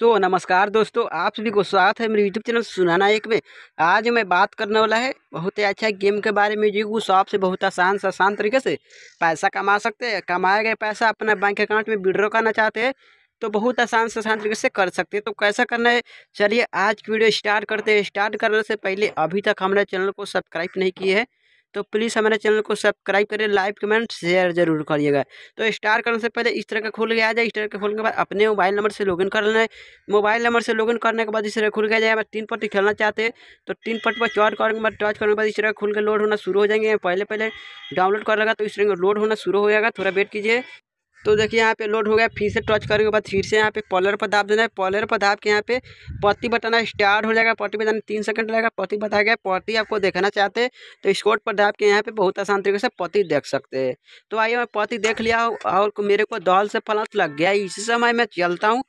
सो so, नमस्कार दोस्तों आप सभी को स्वागत है मेरे यूट्यूब चैनल सुनाना एक में आज मैं बात करने वाला है बहुत ही अच्छा गेम के बारे में जो उस ऐप से बहुत आसान से आसान तरीके से पैसा कमा सकते हैं कमाए गए पैसा अपना बैंक अकाउंट में विड्रॉ करना चाहते हैं तो बहुत आसान से आसान तरीके से कर सकते हैं तो कैसा करना है चलिए आज वीडियो स्टार्ट करते हैं स्टार्ट करने से पहले अभी तक हमने चैनल को सब्सक्राइब नहीं किए हैं तो प्लीज़ हमारे चैनल को सब्सक्राइब करें लाइक कमेंट शेयर जरूर करिएगा तो स्टार करने से पहले इस तरह का खुल गया जाए इस तरह का खुलने के बाद अपने मोबाइल नंबर से लॉगिन कर लेना है मोबाइल नंबर से लॉगिन करने के बाद इस तरह खुल गया जाए तीन पट्टी खेलना चाहते हैं तो तीन पट्टी पर चौर करने के बाद टॉच करने के बाद इस तरह खुल के लोड होना शुरू हो जाएंगे पहले पहले डाउनलोड कर लगा तो इस तरह लोड होना शुरू हो जाएगा थोड़ा वेट कीजिए तो देखिए यहाँ पे लोड हो गया फिर से टच करने के बाद फिर से यहाँ पे पॉलर पर दाब देना है पॉलर पर दाब के यहाँ पे पत्ती बटाना स्टार्ट हो जाएगा पत्ती बताने तीन सेकंड लगेगा पत्ती बताया गया पत्ती आपको देखना चाहते हैं तो स्कोट पर दाब के यहाँ पे बहुत आसान तरीके से पत्ती देख सकते हैं तो आइए मैं पत्ती देख लिया और मेरे को दौल से फलत लग गया इसी समय मैं चलता हूँ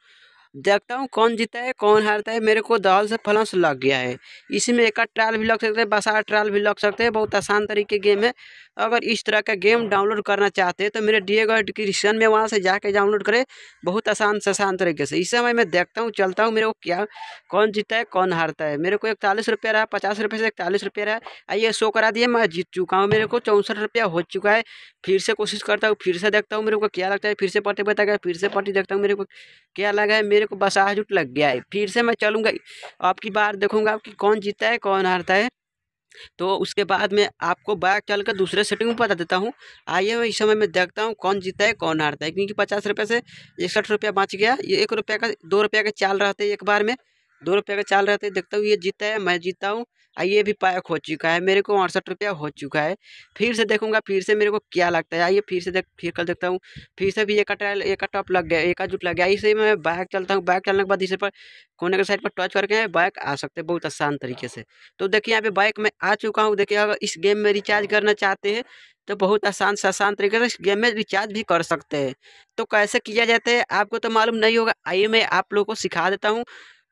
देखता हूँ कौन जीता है कौन हारता है मेरे को दहल से फलंस लग गया है इसी में एक ट्रायल भी लग सकते हैं बसार ट्रायल भी लग सकते हैं बहुत आसान तरीके गेम है अगर इस तरह का गेम डाउनलोड करना चाहते हैं तो मेरे डी गए डिस्क्रिप्शन में वहाँ से जाके डाउनलोड करें बहुत आसान से आसान तरीके से इस समय मैं देखता हूँ चलता हूँ मेरे को क्या कौन जीता है कौन हारता है मेरे को इकतालीस रुपया रहा पचास रुपये से इकतालीस रुपया रहा आइए शो करा दिए मैं जीत चुका हूँ मेरे को चौंसठ रुपया हो चुका है फिर से कोशिश करता हूँ फिर से देखता हूँ मेरे को क्या लगता है फिर से पट्टी बताया फिर से पार्टी देखता हूँ मेरे को क्या लगा है मेरे को बसाह जुट लग गया है फिर से मैं चलूँगा आपकी बार देखूँगा कि कौन जीतता है कौन हारता है तो उसके बाद में आपको बाइक चल कर दूसरे सेटिंग में बता देता हूँ आइए मैं इस समय मैं देखता हूँ कौन जीता है कौन हारता है क्योंकि पचास रुपये से इकसठ रुपया बच गया ये एक रुपये का दो रुपये का चाल रहते हैं एक बार में दो रुपये का चाल रहते देखता हूँ ये जीता है मैं जीता हूँ ये भी पैक हो चुका है मेरे को अड़सठ रुपया हो चुका है फिर से देखूंगा फिर से मेरे को क्या लगता है आइए फिर से देख फिर कल देखता हूँ फिर से भी एक ट्रायल एक टॉप लग गया एक जुट लग गया इसे मैं बाइक चलता हूँ बाइक चलने के बाद इसे पर कोने के साइड पर टच करके बाइक आ सकते हैं बहुत आसान तरीके से तो देखिए यहाँ पे बाइक में आ चुका हूँ देखिए अगर इस गेम में रिचार्ज करना चाहते हैं तो बहुत आसान से आसान तरीके से इस गेम में रिचार्ज भी कर सकते हैं तो कैसे किया जाता है आपको तो मालूम नहीं होगा आइए मैं आप लोगों को सिखा देता हूँ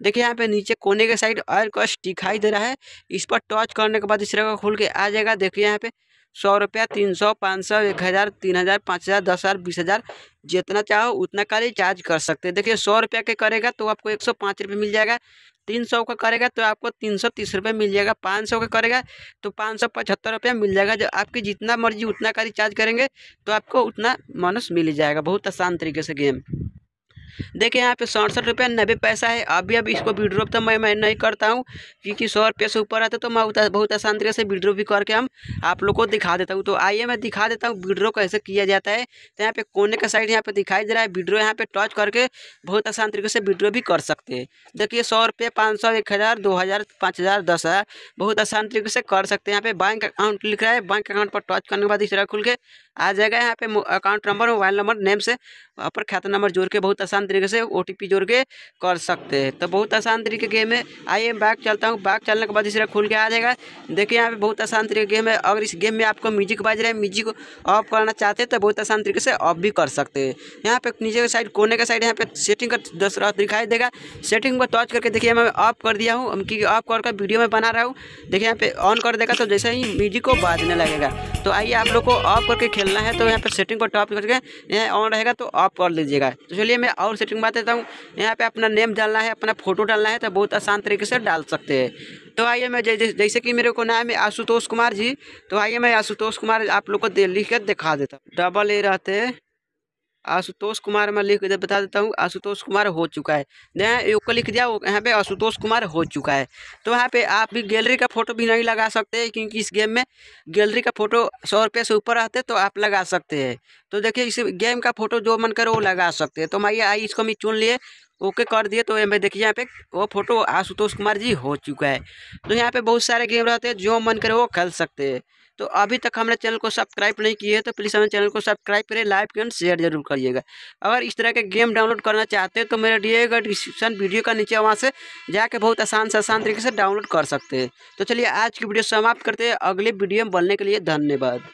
देखिए यहाँ पे नीचे कोने के साइड ऑयल कॉस्ट दिखाई दे रहा है इस पर टच करने के बाद इस जगह खुल के आ जाएगा देखिए यहाँ पे सौ रुपया तीन सौ पाँच सौ एक हज़ार तीन हज़ार पाँच हज़ार दस हज़ार बीस हज़ार जितना चाहो उतना का रिचार्ज कर सकते हैं देखिए सौ रुपया के करेगा तो आपको एक सौ पाँच रुपये मिल जाएगा तीन सौ का करेगा तो आपको तीन सौ तीस रुपये मिल जाएगा पाँच सौ का करेगा तो पाँच सौ पचहत्तर रुपया मिल जाएगा जब आपकी जितना मर्जी उतना का रिचार्ज करेंगे तो आपको उतना मानस मिल जाएगा बहुत आसान तरीके से गेम देखिए यहाँ पे सड़सठ रुपया नब्बे पैसा है अभी अभी इसको विड्रॉप तो मैं मैं नहीं करता हूँ क्योंकि सौ रुपये से ऊपर आता तो मैं उता, बहुत आसान तरीके से विड्रो भी करके हम आप लोग को दिखा देता हूँ तो आइए मैं दिखा देता हूँ विड्रो कैसे किया जाता है तो यहाँ पे कोने का साइड यहाँ पे दिखाई दे रहा है विड्रो यहाँ पे टच करके बहुत आसान तरीके से विड्रो भी कर सकते हैं देखिए सौ रुपये पाँच सौ एक हज़ार दो हज़ार पाँच हज़ार दस हज़ार बहुत आसान तरीके से कर सकते हैं यहाँ पे बैंक अकाउंट लिख रहा है बैंक अकाउंट पर टच करने के बाद इस तरह खुल के आ जाएगा यहाँ पे account number mobile number name से अपर खाता नंबर जोड़ के बहुत आसान आसान तरीके से ओ जोड़ के कर सकते हैं तो बहुत आसान तरीके गेम है आइए बाइक चलता हूँ बाइक चलने के बाद इसे खुल के आ जाएगा देखिए यहाँ पे बहुत आसान तरीके गेम है अगर इस गेम में आपको म्यूजिक बाज रहे हैं म्यूजिक ऑफ करना चाहते हैं तो बहुत आसान तरीके से ऑफ भी कर सकते हैं यहाँ पे नीचे के साइड कोने के साइड यहाँ पे सेटिंग का दस दिखाई देगा सेटिंग को टच करके देखिए मैं ऑफ कर दिया हूँ क्योंकि ऑफ करके वीडियो में बना रहा हूँ देखिए यहाँ पे ऑन कर देगा तो जैसे ही म्यूजिक को बाजने लगेगा तो आइए आप लोग को ऑफ करके खेलना है तो यहाँ पर सेटिंग को टॉप करके यहाँ ऑन रहेगा तो ऑफ कर लीजिएगा तो चलिए मैं और अकाउंट सेटिंग बता देता हूँ यहाँ पे अपना नेम डालना है अपना फोटो डालना है तो बहुत आसान तरीके से डाल सकते हैं तो आइए मैं जैसे कि मेरे को नाम है आशुतोष कुमार जी तो आइए मैं आशुतोष कुमार आप लोग को लिख कर दिखा देता हूँ डबल ए रहते आशुतोष कुमार मैं लिख दे बता देता हूँ आशुतोष कुमार हो चुका है नया योग लिख दिया यहाँ पे आशुतोष कुमार हो चुका है तो यहाँ पे आप भी गैलरी का फोटो भी नहीं लगा सकते क्योंकि इस गेम में गैलरी का फोटो सौ रुपये से ऊपर रहते तो आप लगा सकते हैं तो देखिए इस गेम का फोटो जो मन करो वो लगा सकते हैं तो मैं आई इसको हम चुन लिए ओके कर दिए तो मैं देखिए यहाँ पे वो फोटो आशुतोष कुमार जी हो चुका है तो यहाँ पे बहुत सारे गेम रहते हैं जो मन करे वो खेल सकते हैं तो अभी तक हमने चैनल को सब्सक्राइब नहीं किए तो प्लीज़ हमारे चैनल को सब्सक्राइब करें लाइक एंड शेयर जरूर करिएगा अगर इस तरह के गेम डाउनलोड करना चाहते हैं तो मेरे दिएगा डिस्क्रिप्शन वीडियो का नीचे वहाँ से जाके बहुत आसान से आसान तरीके से डाउनलोड कर सकते हैं तो चलिए आज की वीडियो समाप्त करते हैं अगले वीडियो में बोलने के लिए धन्यवाद